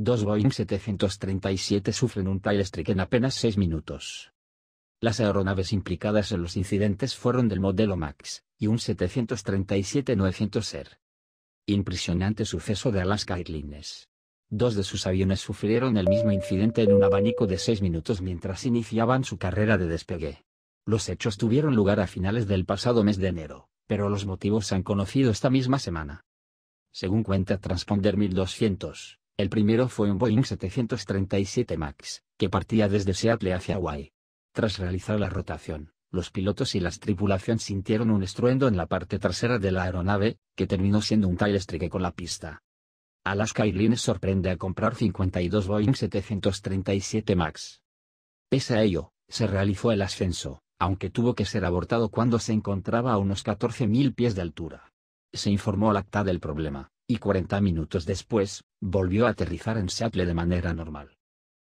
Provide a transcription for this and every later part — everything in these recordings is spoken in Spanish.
Dos Boeing 737 sufren un tire-strike en apenas seis minutos. Las aeronaves implicadas en los incidentes fueron del modelo MAX, y un 737-900ER. Impresionante suceso de Alaska Airlines. Dos de sus aviones sufrieron el mismo incidente en un abanico de seis minutos mientras iniciaban su carrera de despegue. Los hechos tuvieron lugar a finales del pasado mes de enero, pero los motivos se han conocido esta misma semana. Según cuenta Transponder 1200, el primero fue un Boeing 737 MAX, que partía desde Seattle hacia Hawaii. Tras realizar la rotación, los pilotos y la tripulación sintieron un estruendo en la parte trasera de la aeronave, que terminó siendo un tail strike con la pista. Alaska Airlines sorprende a comprar 52 Boeing 737 MAX. Pese a ello, se realizó el ascenso, aunque tuvo que ser abortado cuando se encontraba a unos 14.000 pies de altura. Se informó al acta del problema, y 40 minutos después, volvió a aterrizar en Seattle de manera normal.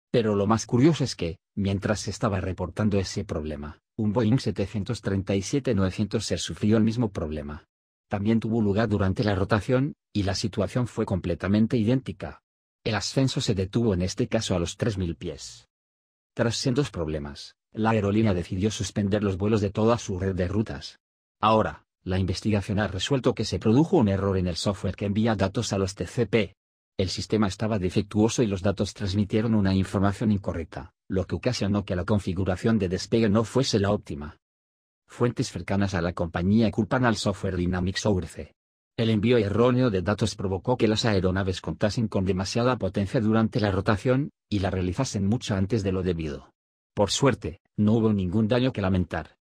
Pero lo más curioso es que, mientras se estaba reportando ese problema, un Boeing 737-900 se sufrió el mismo problema. También tuvo lugar durante la rotación, y la situación fue completamente idéntica. El ascenso se detuvo en este caso a los 3.000 pies. Tras sendos problemas, la aerolínea decidió suspender los vuelos de toda su red de rutas. Ahora, la investigación ha resuelto que se produjo un error en el software que envía datos a los TCP. El sistema estaba defectuoso y los datos transmitieron una información incorrecta, lo que ocasionó que la configuración de despegue no fuese la óptima. Fuentes cercanas a la compañía culpan al software Dynamics ORC. El envío erróneo de datos provocó que las aeronaves contasen con demasiada potencia durante la rotación, y la realizasen mucho antes de lo debido. Por suerte, no hubo ningún daño que lamentar.